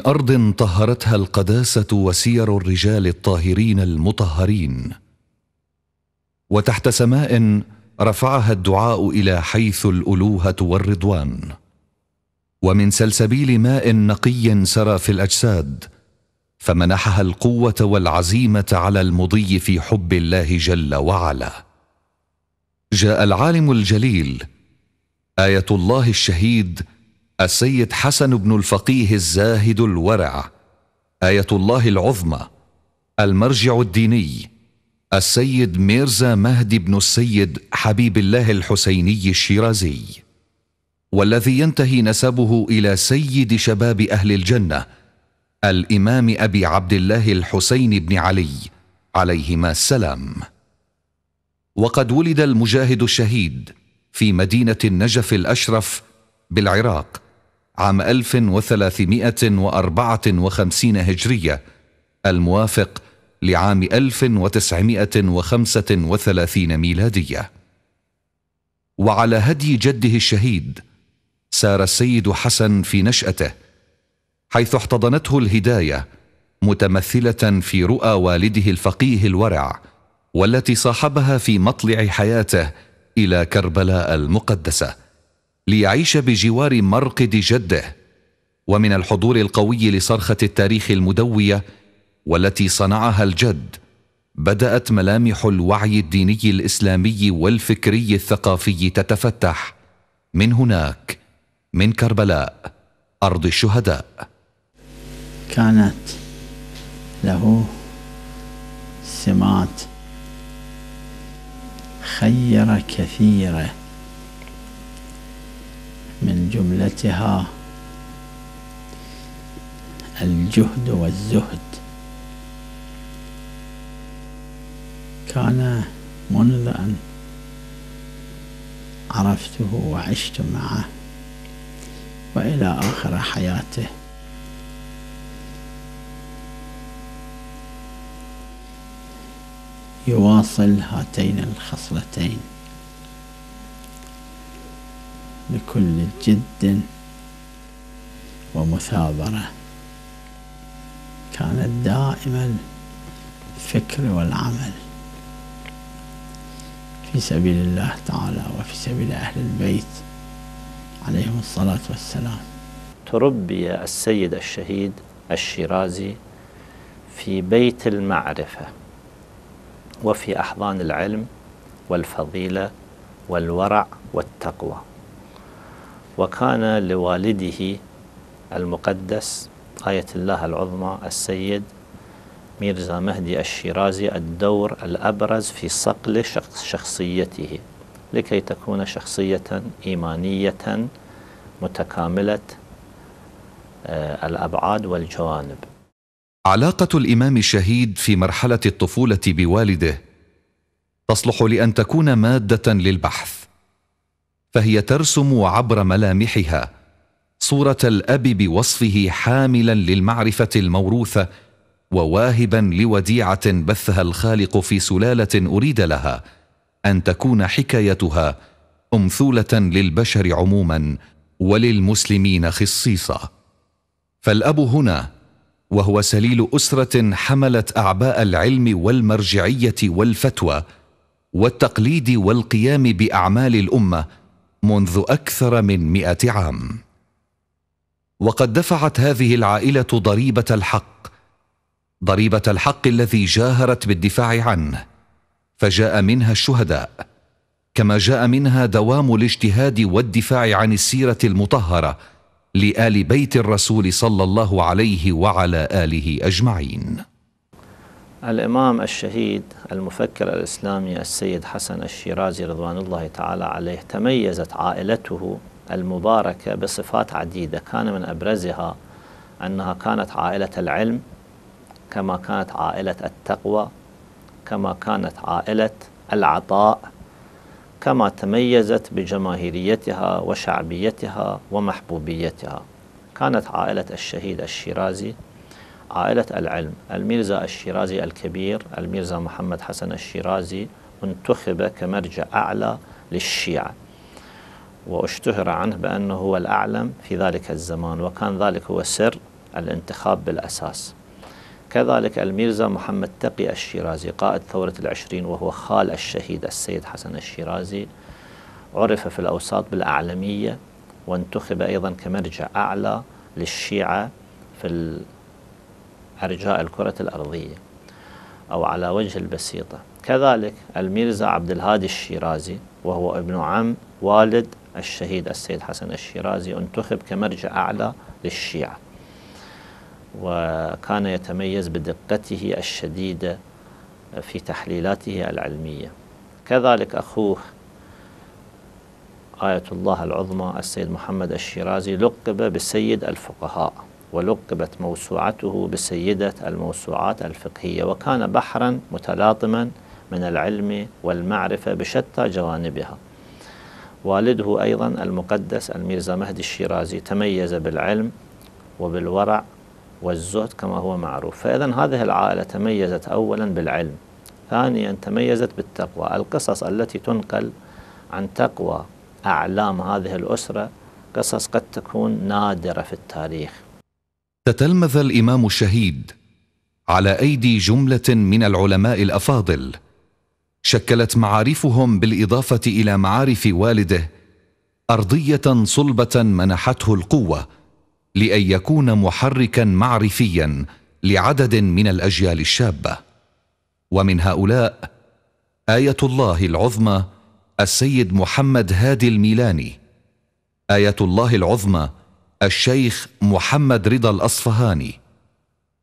من ارض طهرتها القداسه وسير الرجال الطاهرين المطهرين وتحت سماء رفعها الدعاء الى حيث الالوهه والرضوان ومن سلسبيل ماء نقي سرى في الاجساد فمنحها القوه والعزيمه على المضي في حب الله جل وعلا جاء العالم الجليل ايه الله الشهيد السيد حسن بن الفقيه الزاهد الورع ايه الله العظمى المرجع الديني السيد ميرزا مهدي بن السيد حبيب الله الحسيني الشيرازي والذي ينتهي نسبه الى سيد شباب اهل الجنه الامام ابي عبد الله الحسين بن علي عليهما السلام وقد ولد المجاهد الشهيد في مدينه النجف الاشرف بالعراق عام 1354 هجرية الموافق لعام 1935 ميلادية وعلى هدي جده الشهيد سار السيد حسن في نشأته حيث احتضنته الهداية متمثلة في رؤى والده الفقيه الورع والتي صاحبها في مطلع حياته إلى كربلاء المقدسة ليعيش بجوار مرقد جده ومن الحضور القوي لصرخه التاريخ المدويه والتي صنعها الجد بدات ملامح الوعي الديني الاسلامي والفكري الثقافي تتفتح من هناك من كربلاء ارض الشهداء كانت له سمات خيره كثيره من جملتها الجهد والزهد كان منذ أن عرفته وعشت معه وإلى آخر حياته يواصل هاتين الخصلتين لكل جد ومثابرة كانت دائما الفكر والعمل في سبيل الله تعالى وفي سبيل أهل البيت عليهم الصلاة والسلام تربي السيد الشهيد الشيرازي في بيت المعرفة وفي أحضان العلم والفضيلة والورع والتقوى وكان لوالده المقدس آية الله العظمى السيد ميرزا مهدي الشيرازي الدور الأبرز في صقل شخص شخصيته لكي تكون شخصية إيمانية متكاملة آه، الأبعاد والجوانب علاقة الإمام الشهيد في مرحلة الطفولة بوالده تصلح لأن تكون مادة للبحث فهي ترسم عبر ملامحها صوره الاب بوصفه حاملا للمعرفه الموروثه وواهبا لوديعه بثها الخالق في سلاله اريد لها ان تكون حكايتها امثوله للبشر عموما وللمسلمين خصيصا فالاب هنا وهو سليل اسره حملت اعباء العلم والمرجعيه والفتوى والتقليد والقيام باعمال الامه منذ أكثر من مئة عام وقد دفعت هذه العائلة ضريبة الحق ضريبة الحق الذي جاهرت بالدفاع عنه فجاء منها الشهداء كما جاء منها دوام الاجتهاد والدفاع عن السيرة المطهرة لآل بيت الرسول صلى الله عليه وعلى آله أجمعين الإمام الشهيد المفكر الإسلامي السيد حسن الشيرازي رضوان الله تعالى عليه تميزت عائلته المباركة بصفات عديدة كان من أبرزها أنها كانت عائلة العلم كما كانت عائلة التقوى كما كانت عائلة العطاء كما تميزت بجماهيريتها وشعبيتها ومحبوبيتها كانت عائلة الشهيد الشيرازي عائلة العلم الميرزا الشيرازي الكبير الميرزا محمد حسن الشيرازي انتخب كمرجع أعلى للشيعة واشتهر عنه بأنه هو الأعلم في ذلك الزمان وكان ذلك هو سر الانتخاب بالأساس كذلك الميرزا محمد تقي الشيرازي قائد ثورة العشرين وهو خال الشهيد السيد حسن الشيرازي عرف في الأوساط بالأعلمية وانتخب أيضا كمرجع أعلى للشيعة في أرجاء الكرة الأرضية أو على وجه البسيطة كذلك الميرزا عبد الهادي الشيرازي وهو ابن عم والد الشهيد السيد حسن الشيرازي انتخب كمرجع أعلى للشيعة وكان يتميز بدقته الشديدة في تحليلاته العلمية كذلك أخوه آية الله العظمى السيد محمد الشيرازي لقب بسيد الفقهاء ولقبت موسوعته بسيدة الموسوعات الفقهية وكان بحرا متلاطما من العلم والمعرفة بشتى جوانبها والده أيضا المقدس الميرزا مهدي الشيرازي تميز بالعلم وبالورع والزهد كما هو معروف فإذا هذه العائلة تميزت أولا بالعلم ثانيا تميزت بالتقوى القصص التي تنقل عن تقوى أعلام هذه الأسرة قصص قد تكون نادرة في التاريخ تتلمذ الامام الشهيد على ايدي جمله من العلماء الافاضل شكلت معارفهم بالاضافه الى معارف والده ارضيه صلبه منحته القوه لان يكون محركا معرفيا لعدد من الاجيال الشابه ومن هؤلاء ايه الله العظمى السيد محمد هادي الميلاني ايه الله العظمى الشيخ محمد رضا الاصفهاني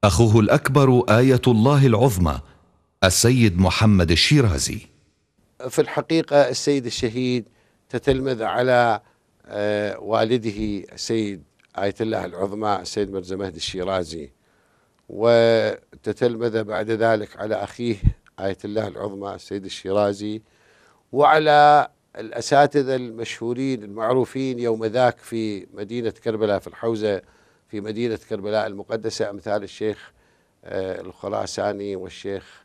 اخوه الاكبر ايه الله العظمى السيد محمد الشيرازي في الحقيقه السيد الشهيد تتلمذ على آه، والده السيد آية الله العظمى السيد مرزا مهدي الشيرازي وتتلمذ بعد ذلك على أخيه آية الله العظمى السيد الشيرازي وعلى الأساتذة المشهورين المعروفين يوم ذاك في مدينة كربلاء في الحوزة في مدينة كربلاء المقدسة أمثال الشيخ آه، الخراساني والشيخ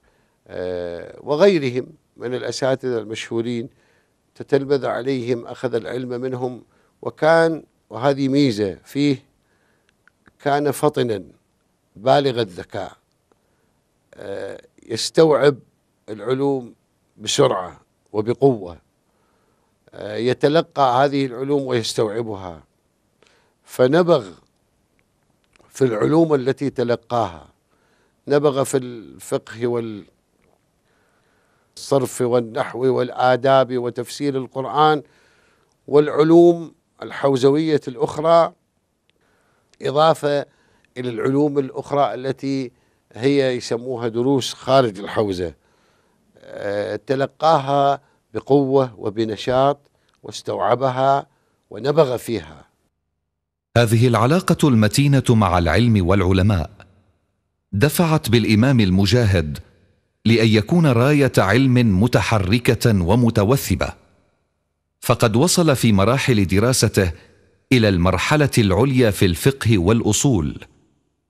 آه، وغيرهم من الأساتذة المشهورين تتلمذ عليهم أخذ العلم منهم وكان وهذه ميزة فيه كان فطنا بالغ الذكاء آه، يستوعب العلوم بسرعة وبقوة آه، يتلقى هذه العلوم ويستوعبها فنبغ في العلوم التي تلقاها نبغ في الفقه والصرف والنحو والآداب وتفسير القرآن والعلوم الحوزوية الأخرى إضافة إلى العلوم الأخرى التي هي يسموها دروس خارج الحوزة آه، تلقاها بقوه وبنشاط واستوعبها ونبغ فيها هذه العلاقه المتينه مع العلم والعلماء دفعت بالامام المجاهد لان يكون رايه علم متحركه ومتوثبه فقد وصل في مراحل دراسته الى المرحله العليا في الفقه والاصول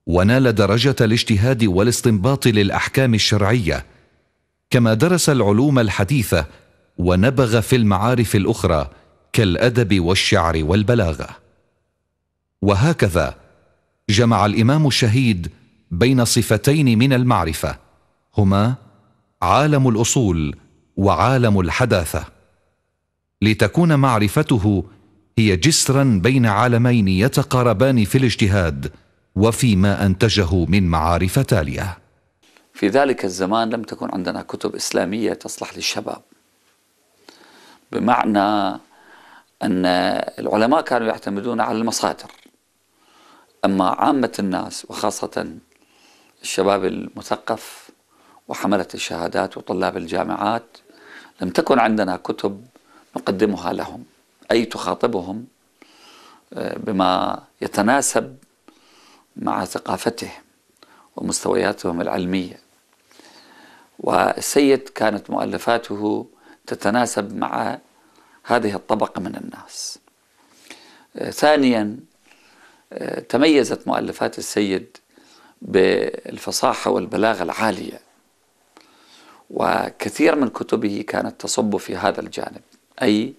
ونال درجه الاجتهاد والاستنباط للاحكام الشرعيه كما درس العلوم الحديثه ونبغ في المعارف الاخرى كالادب والشعر والبلاغه وهكذا جمع الامام الشهيد بين صفتين من المعرفه هما عالم الاصول وعالم الحداثه لتكون معرفته هي جسرا بين عالمين يتقاربان في الاجتهاد وفيما انتجه من معارف تاليه في ذلك الزمان لم تكن عندنا كتب اسلاميه تصلح للشباب بمعنى أن العلماء كانوا يعتمدون على المصادر أما عامة الناس وخاصة الشباب المثقف وحملة الشهادات وطلاب الجامعات لم تكن عندنا كتب نقدمها لهم أي تخاطبهم آه، بما يتناسب مع ثقافتهم ومستوياتهم العلمية والسيد كانت مؤلفاته تتناسب مع هذه الطبقة من الناس آه، ثانيا آه، تميزت مؤلفات السيد بالفصاحة والبلاغة العالية وكثير من كتبه كانت تصب في هذا الجانب أي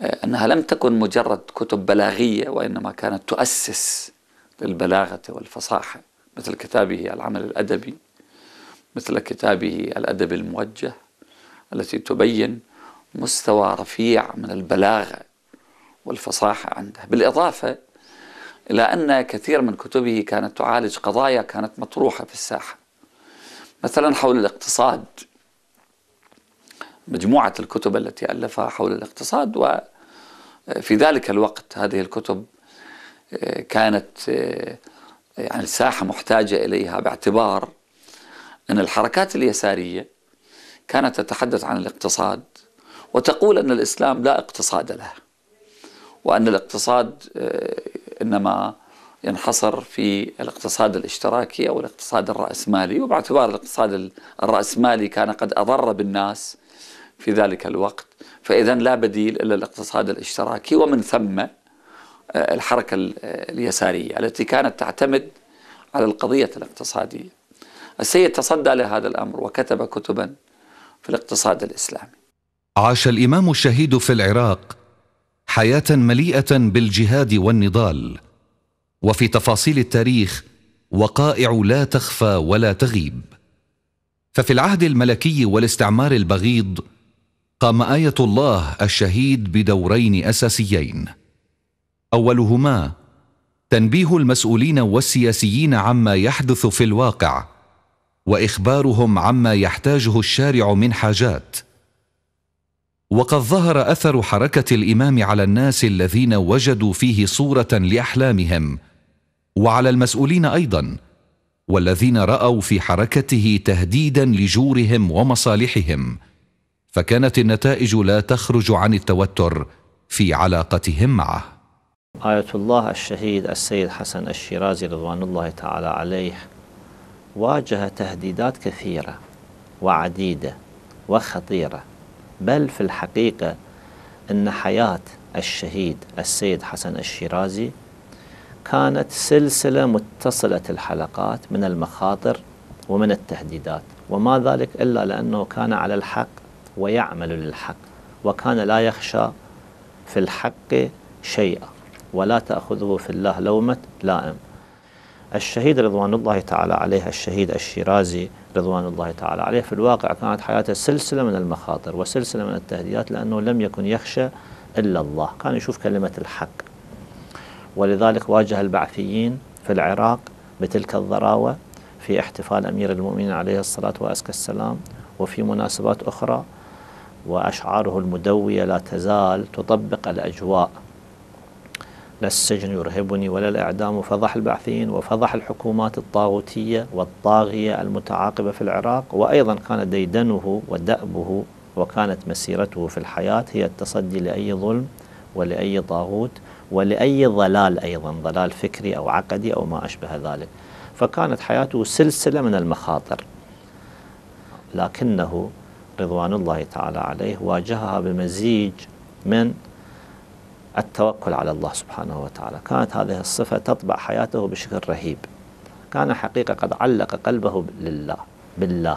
آه، أنها لم تكن مجرد كتب بلاغية وإنما كانت تؤسس للبلاغة والفصاحة مثل كتابه العمل الأدبي مثل كتابه الأدب الموجه التي تبين مستوى رفيع من البلاغة والفصاحة عنده بالإضافة إلى أن كثير من كتبه كانت تعالج قضايا كانت مطروحة في الساحة مثلا حول الاقتصاد مجموعة الكتب التي ألفها حول الاقتصاد وفي ذلك الوقت هذه الكتب آه، كانت آه، يعني الساحة محتاجة إليها باعتبار أن الحركات اليسارية كانت تتحدث عن الاقتصاد وتقول أن الإسلام لا اقتصاد له وأن الاقتصاد آه، إنما ينحصر في الاقتصاد الاشتراكي أو الاقتصاد الرأسمالي وباعتبار الاقتصاد الرأسمالي كان قد أضر بالناس في ذلك الوقت فإذا لا بديل إلا الاقتصاد الاشتراكي ومن ثم آه، الحركة اليسارية التي كانت تعتمد على القضية الاقتصادية السيد تصدى لهذا الأمر وكتب كتباً في الاقتصاد الإسلامي عاش الإمام الشهيد في العراق حياة مليئة بالجهاد والنضال وفي تفاصيل التاريخ وقائع لا تخفى ولا تغيب ففي العهد الملكي والاستعمار البغيض قام آية الله الشهيد بدورين أساسيين أولهما تنبيه المسؤولين والسياسيين عما يحدث في الواقع واخبارهم عما يحتاجه الشارع من حاجات وقد ظهر اثر حركه الامام على الناس الذين وجدوا فيه صوره لاحلامهم وعلى المسؤولين ايضا والذين راوا في حركته تهديدا لجورهم ومصالحهم فكانت النتائج لا تخرج عن التوتر في علاقتهم معه آية الله الشهيد السيد حسن الشيرازي رضوان الله تعالى عليه واجه تهديدات كثيرة وعديدة وخطيرة بل في الحقيقة أن حياة الشهيد السيد حسن الشيرازي كانت سلسلة متصلة الحلقات من المخاطر ومن التهديدات وما ذلك إلا لأنه كان على الحق ويعمل للحق وكان لا يخشى في الحق شيئا ولا تأخذه في الله لومة لائم الشهيد رضوان الله تعالى عليه الشهيد الشيرازي رضوان الله تعالى عليه في الواقع كانت حياته سلسلة من المخاطر وسلسلة من التهديدات لأنه لم يكن يخشى إلا الله كان يشوف كلمة الحق ولذلك واجه البعثيين في العراق بتلك الضراوة في احتفال أمير المؤمنين عليه الصلاة والسلام وفي مناسبات أخرى وأشعاره المدوية لا تزال تطبق الأجواء لا السجن يرهبني ولا الإعدام فضح البعثيين وفضح الحكومات الطاغوتية والطاغية المتعاقبة في العراق وأيضا كان ديدنه ودأبه وكانت مسيرته في الحياة هي التصدي لأي ظلم ولأي طاغوت ولأي ضلال أيضا ضلال فكري أو عقدي أو ما أشبه ذلك فكانت حياته سلسلة من المخاطر لكنه رضوان الله تعالى عليه واجهها بمزيج من التوكل على الله سبحانه وتعالى كانت هذه الصفة تطبع حياته بشكل رهيب كان حقيقة قد علق قلبه لله بالله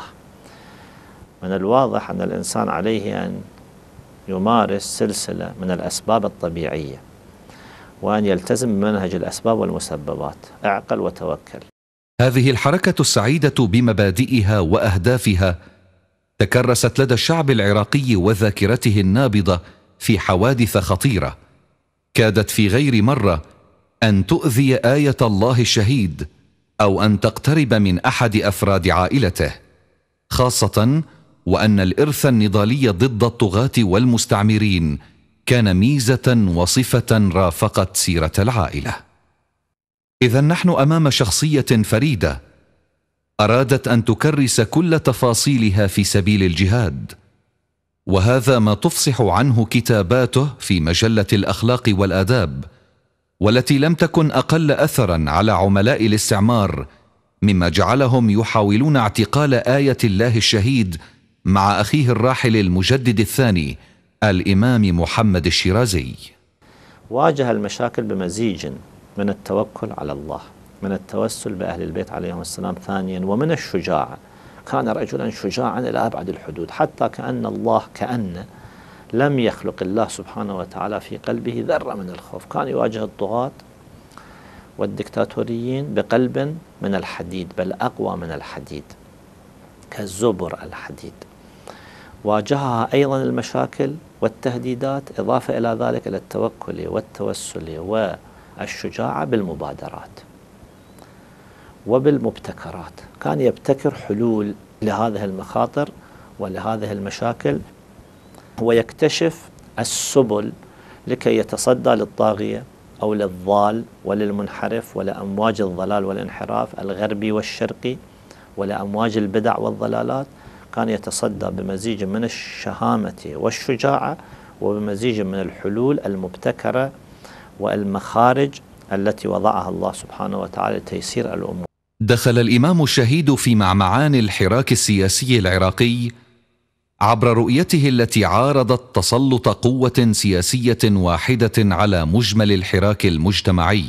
من الواضح أن الإنسان عليه أن يمارس سلسلة من الأسباب الطبيعية وأن يلتزم منهج الأسباب والمسببات اعقل وتوكل هذه الحركة السعيدة بمبادئها وأهدافها تكرست لدى الشعب العراقي وذاكرته النابضة في حوادث خطيرة كادت في غير مره ان تؤذي ايه الله الشهيد او ان تقترب من احد افراد عائلته خاصه وان الارث النضالي ضد الطغاه والمستعمرين كان ميزه وصفه رافقت سيره العائله اذا نحن امام شخصيه فريده ارادت ان تكرس كل تفاصيلها في سبيل الجهاد وهذا ما تفصح عنه كتاباته في مجله الاخلاق والاداب والتي لم تكن اقل اثرا على عملاء الاستعمار مما جعلهم يحاولون اعتقال ايه الله الشهيد مع اخيه الراحل المجدد الثاني الامام محمد الشيرازي واجه المشاكل بمزيج من التوكل على الله من التوسل باهل البيت عليهم السلام ثانيا ومن الشجاعه كان رجلا شجاعا إلى أبعد الحدود حتى كأن الله كأن لم يخلق الله سبحانه وتعالى في قلبه ذرة من الخوف كان يواجه الطغاة والدكتاتوريين بقلب من الحديد بل أقوى من الحديد كالزبر الحديد واجهها أيضا المشاكل والتهديدات إضافة إلى ذلك إلى التوكل والتوسل والشجاعة بالمبادرات وبالمبتكرات كان يبتكر حلول لهذه المخاطر ولهذه المشاكل ويكتشف السبل لكي يتصدى للطاغية أو للضال وللمنحرف ولأمواج الضلال والانحراف الغربي والشرقي ولأمواج البدع والضلالات كان يتصدى بمزيج من الشهامة والشجاعة وبمزيج من الحلول المبتكرة والمخارج التي وضعها الله سبحانه وتعالى لتيسير الأمور دخل الامام الشهيد في معمعان الحراك السياسي العراقي عبر رؤيته التي عارضت تسلط قوه سياسيه واحده على مجمل الحراك المجتمعي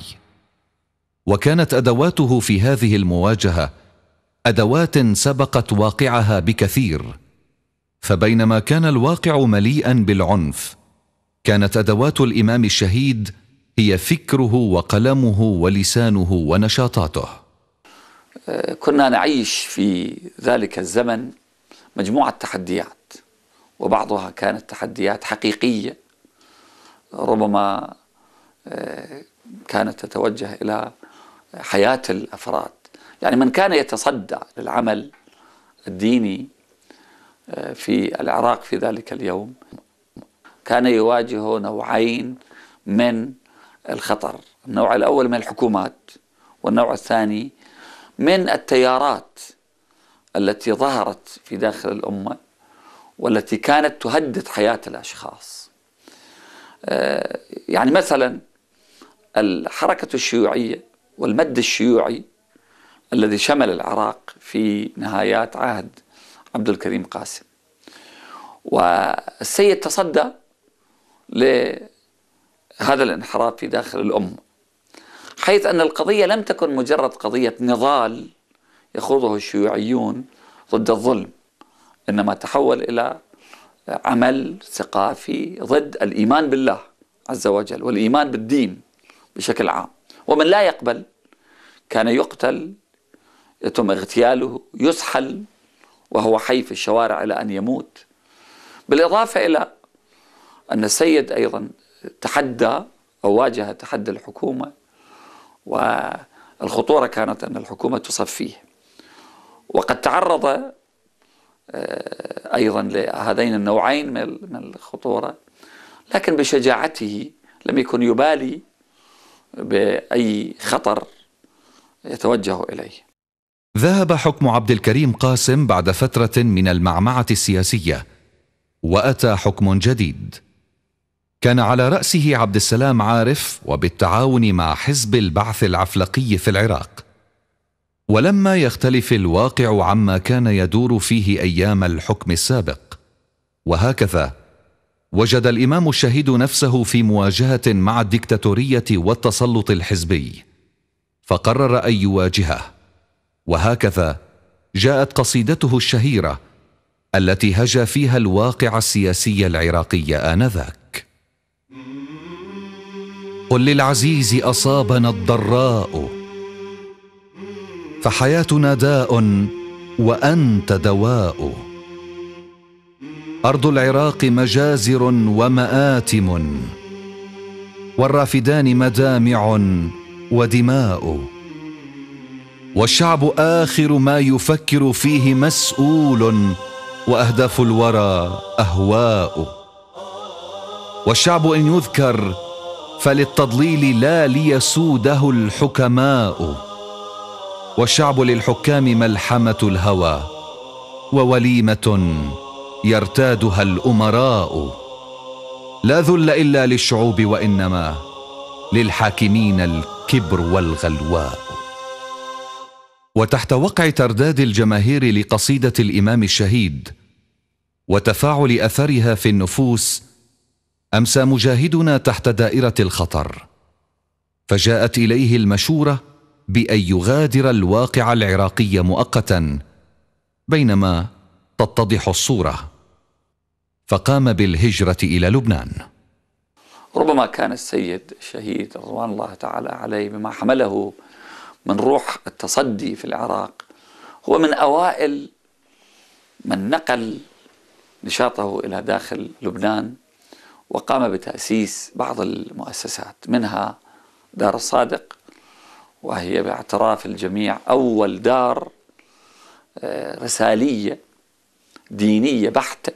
وكانت ادواته في هذه المواجهه ادوات سبقت واقعها بكثير فبينما كان الواقع مليئا بالعنف كانت ادوات الامام الشهيد هي فكره وقلمه ولسانه ونشاطاته كنا نعيش في ذلك الزمن مجموعة تحديات وبعضها كانت تحديات حقيقية ربما آه، كانت تتوجه إلى حياة الأفراد يعني من كان يتصدى للعمل الديني آه، في العراق في ذلك اليوم كان يواجه نوعين من الخطر النوع الأول من الحكومات والنوع الثاني من التيارات التي ظهرت في داخل الامه والتي كانت تهدد حياه الاشخاص. آه، يعني مثلا الحركه الشيوعيه والمد الشيوعي الذي شمل العراق في نهايات عهد عبد الكريم قاسم. والسيد تصدى لهذا الانحراف في داخل الامه. حيث أن القضية لم تكن مجرد قضية نضال يخوضه الشيوعيون ضد الظلم إنما تحول إلى عمل ثقافي ضد الإيمان بالله عز وجل والإيمان بالدين بشكل عام ومن لا يقبل كان يقتل يتم اغتياله يسحل وهو حي في الشوارع إلى أن يموت بالإضافة إلى أن السيد أيضا تحدى أو واجه تحدي الحكومة والخطورة كانت أن الحكومة تصفيه وقد تعرض آه، أيضا لهذين النوعين من الخطورة لكن بشجاعته لم يكن يبالي بأي خطر يتوجه إليه ذهب حكم عبد الكريم قاسم بعد فترة من المعمعة السياسية وأتى حكم جديد كان على رأسه عبد السلام عارف وبالتعاون مع حزب البعث العفلقي في العراق ولما يختلف الواقع عما كان يدور فيه أيام الحكم السابق وهكذا وجد الإمام الشهيد نفسه في مواجهة مع الدكتاتورية والتسلط الحزبي فقرر أن يواجهه وهكذا جاءت قصيدته الشهيره التي هجا فيها الواقع السياسي العراقي انذاك قل للعزيز اصابنا الضراء فحياتنا داء وانت دواء ارض العراق مجازر وماتم والرافدان مدامع ودماء والشعب اخر ما يفكر فيه مسؤول واهداف الورى اهواء والشعب ان يذكر فللتضليل لا ليسوده الحكماء والشعب للحكام ملحمه الهوى ووليمه يرتادها الامراء لا ذل الا للشعوب وانما للحاكمين الكبر والغلواء وتحت وقع ترداد الجماهير لقصيده الامام الشهيد وتفاعل اثرها في النفوس امسى مجاهدنا تحت دائره الخطر فجاءت اليه المشوره بان يغادر الواقع العراقي مؤقتا بينما تتضح الصوره فقام بالهجره الى لبنان ربما كان السيد الشهيد رضوان الله تعالى عليه بما حمله من روح التصدي في العراق هو من اوائل من نقل نشاطه الى داخل لبنان وقام بتأسيس بعض المؤسسات منها دار الصادق وهي باعتراف الجميع أول دار آه، رسالية دينية بحتة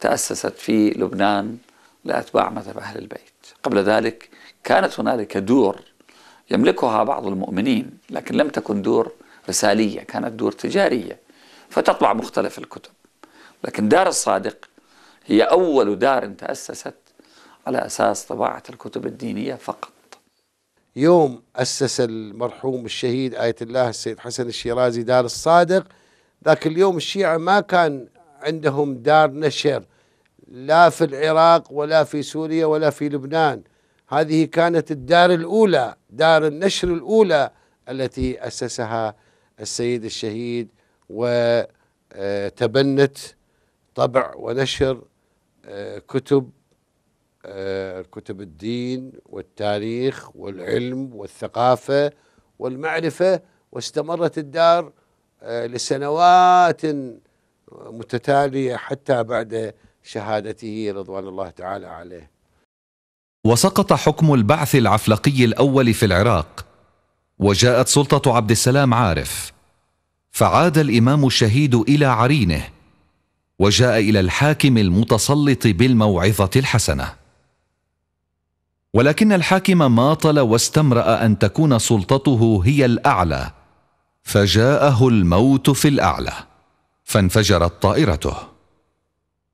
تأسست في لبنان لأتباع مذهب أهل البيت قبل ذلك كانت هنالك دور يملكها بعض المؤمنين لكن لم تكن دور رسالية كانت دور تجارية فتطبع مختلف الكتب لكن دار الصادق هي أول دار تأسست على أساس طباعة الكتب الدينية فقط يوم أسس المرحوم الشهيد آية الله السيد حسن الشيرازي دار الصادق ذاك اليوم الشيعة ما كان عندهم دار نشر لا في العراق ولا في سوريا ولا في لبنان هذه كانت الدار الأولى دار النشر الأولى التي أسسها السيد الشهيد وتبنت طبع ونشر آه، كتب آه، كتب الدين والتاريخ والعلم والثقافة والمعرفة واستمرت الدار آه، لسنوات متتالية حتى بعد شهادته رضوان الله تعالى عليه وسقط حكم البعث العفلقي الأول في العراق وجاءت سلطة عبد السلام عارف فعاد الإمام الشهيد إلى عرينه وجاء الى الحاكم المتسلط بالموعظه الحسنه ولكن الحاكم ماطل واستمرا ان تكون سلطته هي الاعلى فجاءه الموت في الاعلى فانفجرت طائرته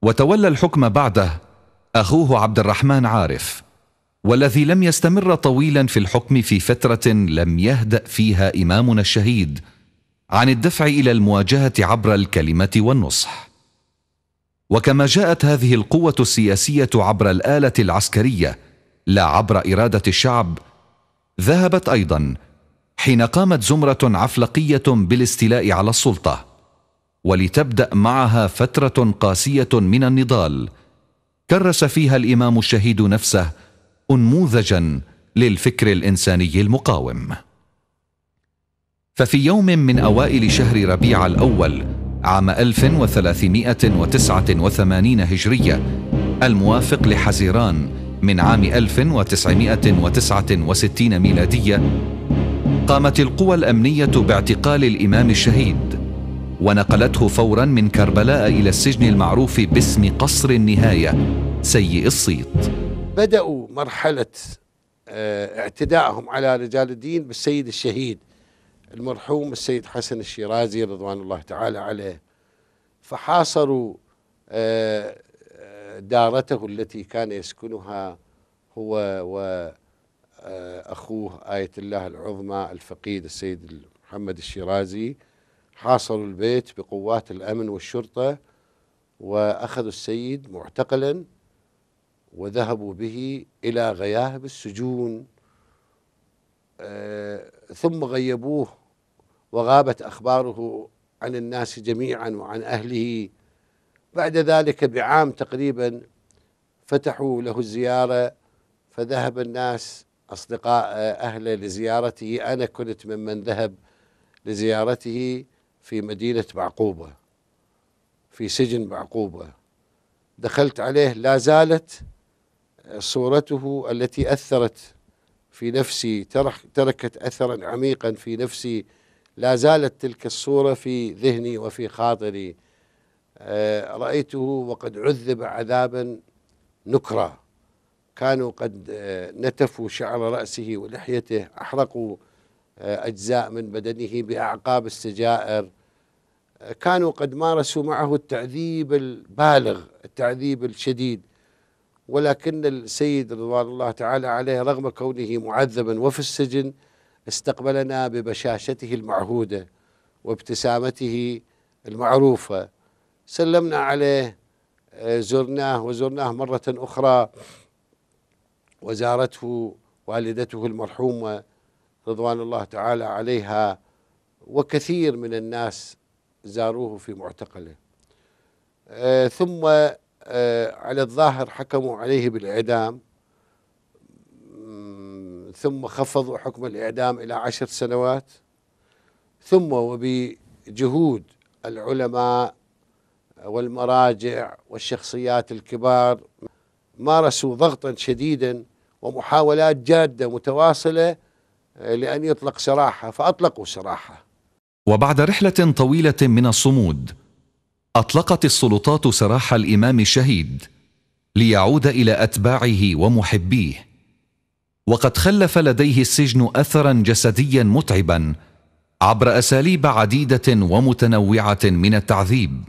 وتولى الحكم بعده اخوه عبد الرحمن عارف والذي لم يستمر طويلا في الحكم في فتره لم يهدا فيها امامنا الشهيد عن الدفع الى المواجهه عبر الكلمه والنصح وكما جاءت هذه القوه السياسيه عبر الاله العسكريه لا عبر اراده الشعب ذهبت ايضا حين قامت زمره عفلقيه بالاستيلاء على السلطه ولتبدا معها فتره قاسيه من النضال كرس فيها الامام الشهيد نفسه انموذجا للفكر الانساني المقاوم ففي يوم من اوائل شهر ربيع الاول عام 1389 هجرية الموافق لحزيران من عام 1969 ميلادية قامت القوى الأمنية باعتقال الإمام الشهيد ونقلته فورا من كربلاء إلى السجن المعروف باسم قصر النهاية سيء الصيت بدأوا مرحلة آه، اعتدائهم على رجال الدين بالسيد الشهيد المرحوم السيد حسن الشيرازي رضوان الله تعالى عليه فحاصروا آه، آه، دارته التي كان يسكنها هو وأخوه آه، آية الله العظمى الفقيد السيد محمد الشيرازي حاصروا البيت بقوات الأمن والشرطة وأخذوا السيد معتقلا وذهبوا به إلى غياهب السجون ثم غيبوه وغابت أخباره عن الناس جميعا وعن أهله بعد ذلك بعام تقريبا فتحوا له الزيارة فذهب الناس أصدقاء أهله لزيارته أنا كنت ممن ذهب لزيارته في مدينة بعقوبة في سجن بعقوبة دخلت عليه لا زالت صورته التي أثرت في نفسي تركت أثرا عميقا في نفسي لا زالت تلك الصورة في ذهني وفي خاطري آه، رأيته وقد عذب عذابا نكرا كانوا قد آه، نتفوا شعر رأسه ولحيته أحرقوا آه، أجزاء من بدنه بأعقاب السجائر كانوا قد مارسوا معه التعذيب البالغ التعذيب الشديد ولكن السيد رضوان الله تعالى عليه رغم كونه معذبا وفي السجن استقبلنا ببشاشته المعهوده وابتسامته المعروفه سلمنا عليه آه، زرناه وزرناه مره اخرى وزارته والدته المرحومه رضوان الله تعالى عليها وكثير من الناس زاروه في معتقله آه، ثم آه، على الظاهر حكموا عليه بالاعدام ثم خفضوا حكم الإعدام إلى عشر سنوات ثم وبجهود العلماء والمراجع والشخصيات الكبار مارسوا ضغطا شديدا ومحاولات جادة متواصلة آه، لأن يطلق سراحة فأطلقوا سراحة وبعد رحلة طويلة من الصمود أطلقت السلطات سراح الإمام الشهيد ليعود إلى أتباعه ومحبيه وقد خلف لديه السجن اثرا جسديا متعبا عبر اساليب عديده ومتنوعه من التعذيب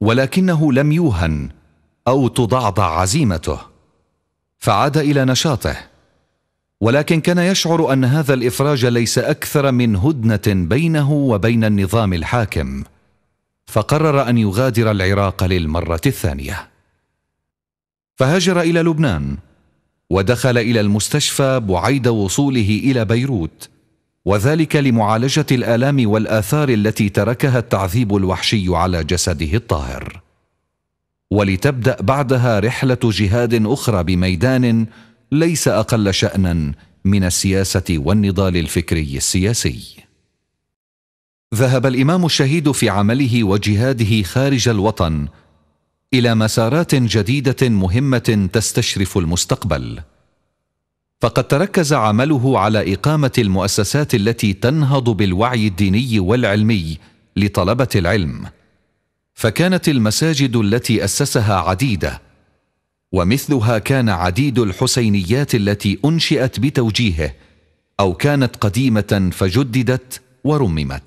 ولكنه لم يوهن او تضعضع عزيمته فعاد الى نشاطه ولكن كان يشعر ان هذا الافراج ليس اكثر من هدنه بينه وبين النظام الحاكم فقرر ان يغادر العراق للمره الثانيه فهاجر الى لبنان ودخل الى المستشفى بعيد وصوله الى بيروت وذلك لمعالجه الالام والاثار التي تركها التعذيب الوحشي على جسده الطاهر ولتبدا بعدها رحله جهاد اخرى بميدان ليس اقل شانا من السياسه والنضال الفكري السياسي ذهب الامام الشهيد في عمله وجهاده خارج الوطن الى مسارات جديده مهمه تستشرف المستقبل فقد تركز عمله على اقامه المؤسسات التي تنهض بالوعي الديني والعلمي لطلبه العلم فكانت المساجد التي اسسها عديده ومثلها كان عديد الحسينيات التي انشئت بتوجيهه او كانت قديمه فجددت ورممت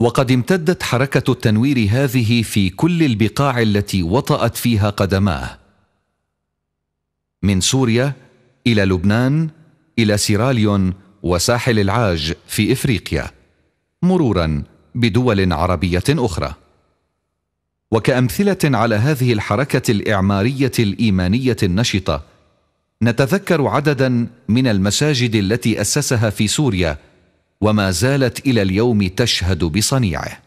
وقد امتدت حركه التنوير هذه في كل البقاع التي وطات فيها قدماه من سوريا الى لبنان الى سيراليون وساحل العاج في افريقيا مرورا بدول عربيه اخرى وكامثله على هذه الحركه الاعماريه الايمانيه النشطه نتذكر عددا من المساجد التي اسسها في سوريا وما زالت الى اليوم تشهد بصنيعه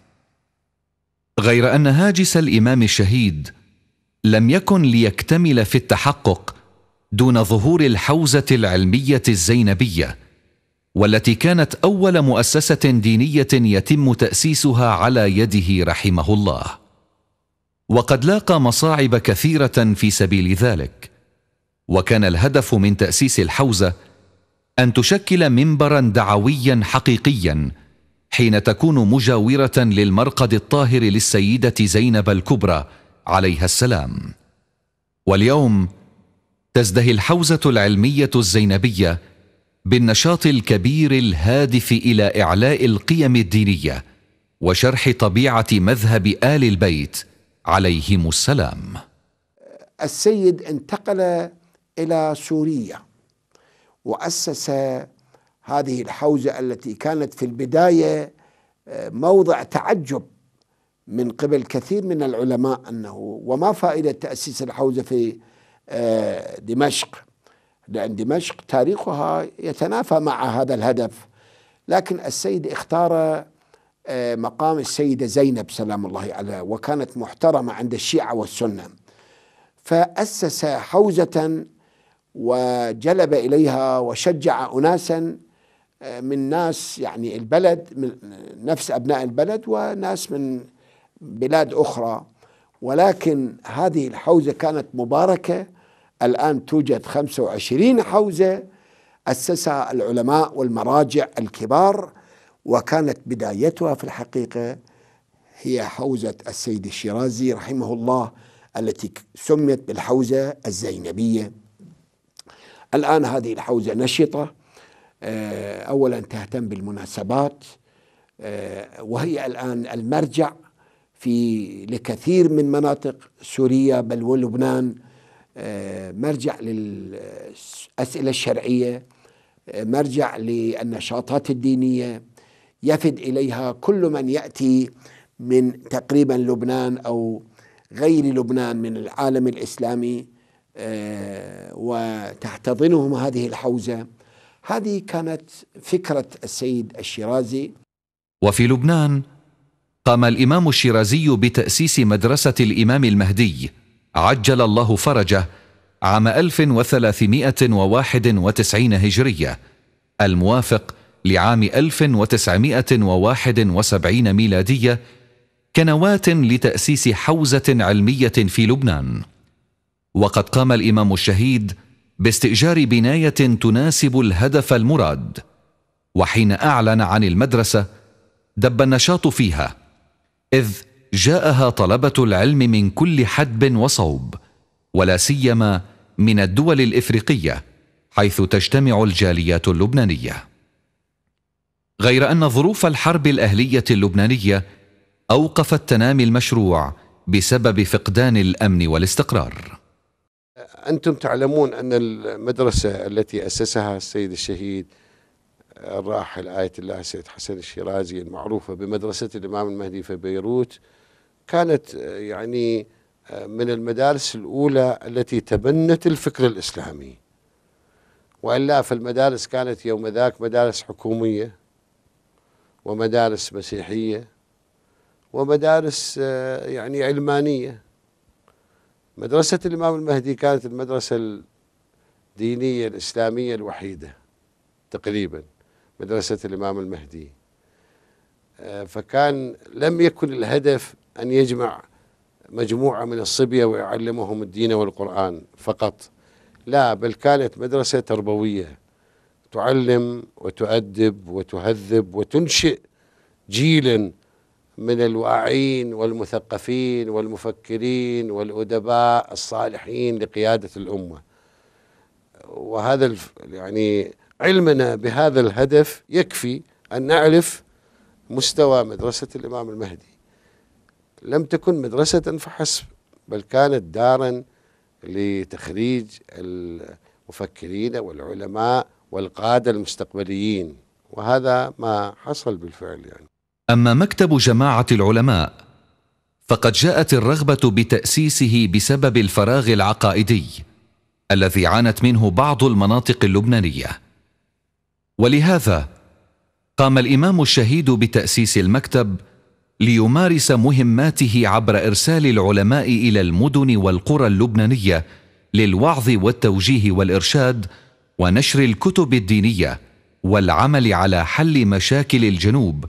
غير ان هاجس الامام الشهيد لم يكن ليكتمل في التحقق دون ظهور الحوزه العلميه الزينبيه والتي كانت اول مؤسسه دينيه يتم تاسيسها على يده رحمه الله وقد لاقى مصاعب كثيره في سبيل ذلك وكان الهدف من تاسيس الحوزه ان تشكل منبرا دعويا حقيقيا حين تكون مجاوره للمرقد الطاهر للسيده زينب الكبرى عليها السلام واليوم تزدهي الحوزه العلميه الزينبيه بالنشاط الكبير الهادف الى اعلاء القيم الدينيه وشرح طبيعه مذهب ال البيت عليهم السلام السيد انتقل الى سوريا وأسس هذه الحوزة التي كانت في البداية آه، موضع تعجب من قبل كثير من العلماء أنه وما فائدة تأسيس الحوزة في آه، دمشق لأن دمشق تاريخها يتنافى مع هذا الهدف لكن السيد اختار آه، مقام السيدة زينب سلام الله عليها وكانت محترمة عند الشيعة والسنة فأسس حوزة وجلب اليها وشجع اناسا آه، من ناس يعني البلد من نفس ابناء البلد وناس من بلاد اخرى ولكن هذه الحوزه كانت مباركه الان توجد 25 حوزه اسسها العلماء والمراجع الكبار وكانت بدايتها في الحقيقه هي حوزه السيد الشيرازي رحمه الله التي سميت بالحوزه الزينبيه الآن هذه الحوزة نشطة آه، أولا تهتم بالمناسبات آه، وهي الآن المرجع في لكثير من مناطق سوريا بل ولبنان آه، مرجع للأسئلة الشرعية مرجع للنشاطات الدينية يفد إليها كل من يأتي من تقريبا لبنان أو غير لبنان من العالم الإسلامي آه، وتحتضنهم هذه الحوزه هذه كانت فكره السيد الشيرازي وفي لبنان قام الامام الشيرازي بتاسيس مدرسه الامام المهدي عجل الله فرجه عام 1391 هجريه الموافق لعام 1971 ميلاديه كنواه لتاسيس حوزه علميه في لبنان وقد قام الامام الشهيد باستئجار بنايه تناسب الهدف المراد وحين اعلن عن المدرسه دب النشاط فيها اذ جاءها طلبه العلم من كل حدب وصوب ولا سيما من الدول الافريقيه حيث تجتمع الجاليات اللبنانيه غير ان ظروف الحرب الاهليه اللبنانيه اوقفت تنامي المشروع بسبب فقدان الامن والاستقرار أنتم تعلمون أن المدرسة التي أسسها السيد الشهيد الراحل آية الله السيد حسن الشيرازي المعروفة بمدرسة الإمام المهدي في بيروت كانت يعني من المدارس الأولى التي تبنت الفكر الإسلامي وإلا فالمدارس كانت يوم ذاك مدارس حكومية ومدارس مسيحية ومدارس يعني علمانية مدرسة الإمام المهدي كانت المدرسة الدينية الإسلامية الوحيدة تقريبا مدرسة الإمام المهدي آه، فكان لم يكن الهدف أن يجمع مجموعة من الصبية ويعلمهم الدين والقرآن فقط لا بل كانت مدرسة تربوية تعلم وتؤدب وتهذب وتنشئ جيلا من الواعين والمثقفين والمفكرين والادباء الصالحين لقياده الامه وهذا يعني علمنا بهذا الهدف يكفي ان نعرف مستوى مدرسه الامام المهدي لم تكن مدرسه فحسب بل كانت دارا لتخريج المفكرين والعلماء والقاده المستقبليين وهذا ما حصل بالفعل يعني أما مكتب جماعة العلماء فقد جاءت الرغبة بتأسيسه بسبب الفراغ العقائدي الذي عانت منه بعض المناطق اللبنانية ولهذا قام الإمام الشهيد بتأسيس المكتب ليمارس مهماته عبر إرسال العلماء إلى المدن والقرى اللبنانية للوعظ والتوجيه والإرشاد ونشر الكتب الدينية والعمل على حل مشاكل الجنوب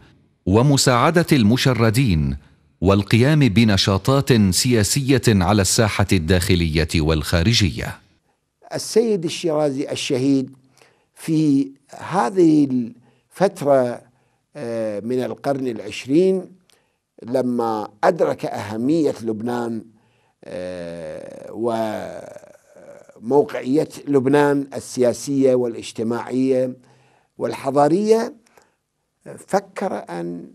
ومساعده المشردين والقيام بنشاطات سياسيه على الساحه الداخليه والخارجيه السيد الشيرازي الشهيد في هذه الفتره آه، من القرن العشرين لما ادرك اهميه لبنان آه، وموقعيه لبنان السياسيه والاجتماعيه والحضاريه فكر أن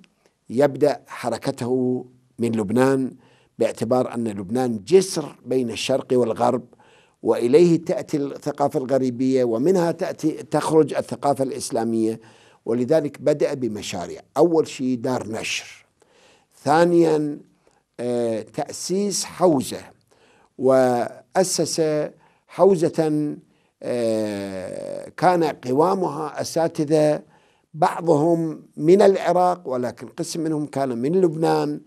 يبدأ حركته من لبنان باعتبار أن لبنان جسر بين الشرق والغرب وإليه تأتي الثقافة الغربية ومنها تأتي تخرج الثقافة الإسلامية ولذلك بدأ بمشاريع أول شيء دار نشر ثانيا آه، تأسيس حوزة وأسس حوزة آه، كان قوامها أساتذة بعضهم من العراق ولكن قسم منهم كان من لبنان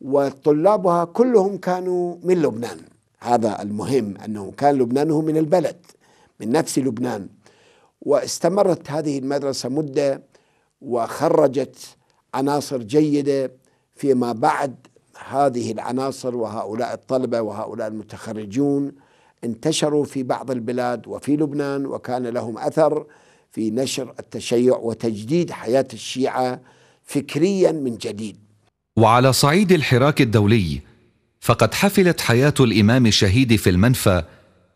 وطلابها كلهم كانوا من لبنان هذا المهم انه كان لبنان هو من البلد من نفس لبنان واستمرت هذه المدرسه مده وخرجت عناصر جيده فيما بعد هذه العناصر وهؤلاء الطلبه وهؤلاء المتخرجون انتشروا في بعض البلاد وفي لبنان وكان لهم اثر في نشر التشيع وتجديد حياه الشيعه فكريا من جديد. وعلى صعيد الحراك الدولي فقد حفلت حياه الامام الشهيد في المنفى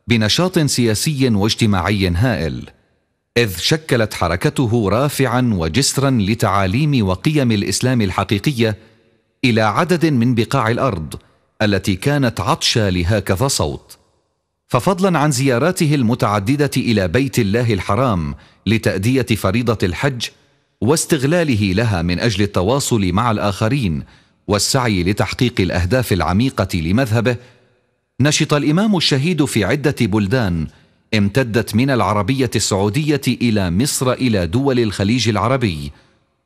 بنشاط سياسي واجتماعي هائل اذ شكلت حركته رافعا وجسرا لتعاليم وقيم الاسلام الحقيقيه الى عدد من بقاع الارض التي كانت عطشه لهكذا صوت ففضلا عن زياراته المتعدده الى بيت الله الحرام لتاديه فريضه الحج واستغلاله لها من اجل التواصل مع الاخرين والسعي لتحقيق الاهداف العميقه لمذهبه نشط الامام الشهيد في عده بلدان امتدت من العربيه السعوديه الى مصر الى دول الخليج العربي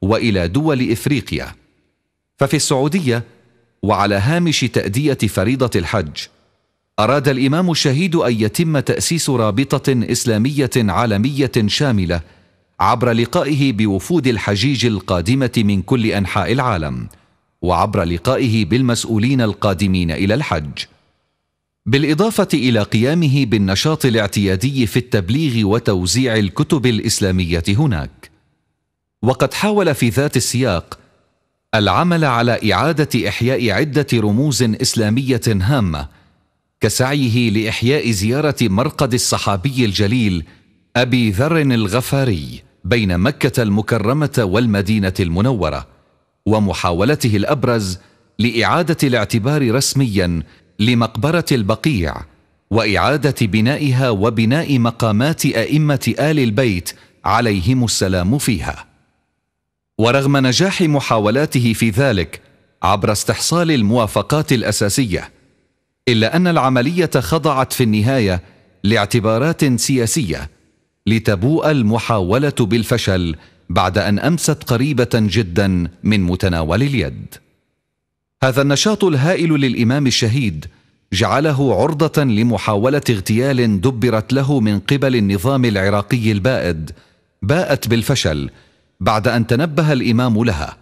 والى دول افريقيا ففي السعوديه وعلى هامش تاديه فريضه الحج أراد الإمام الشهيد أن يتم تأسيس رابطة إسلامية عالمية شاملة عبر لقائه بوفود الحجيج القادمة من كل أنحاء العالم وعبر لقائه بالمسؤولين القادمين إلى الحج بالإضافة إلى قيامه بالنشاط الاعتيادي في التبليغ وتوزيع الكتب الإسلامية هناك وقد حاول في ذات السياق العمل على إعادة إحياء عدة رموز إسلامية هامة كسعيه لاحياء زياره مرقد الصحابي الجليل ابي ذر الغفاري بين مكه المكرمه والمدينه المنوره ومحاولته الابرز لاعاده الاعتبار رسميا لمقبره البقيع واعاده بنائها وبناء مقامات ائمه ال البيت عليهم السلام فيها ورغم نجاح محاولاته في ذلك عبر استحصال الموافقات الاساسيه إلا أن العملية خضعت في النهاية لاعتبارات سياسية لتبوء المحاولة بالفشل بعد أن أمست قريبة جدا من متناول اليد. هذا النشاط الهائل للإمام الشهيد جعله عرضة لمحاولة اغتيال دبرت له من قبل النظام العراقي البائد باءت بالفشل بعد أن تنبه الإمام لها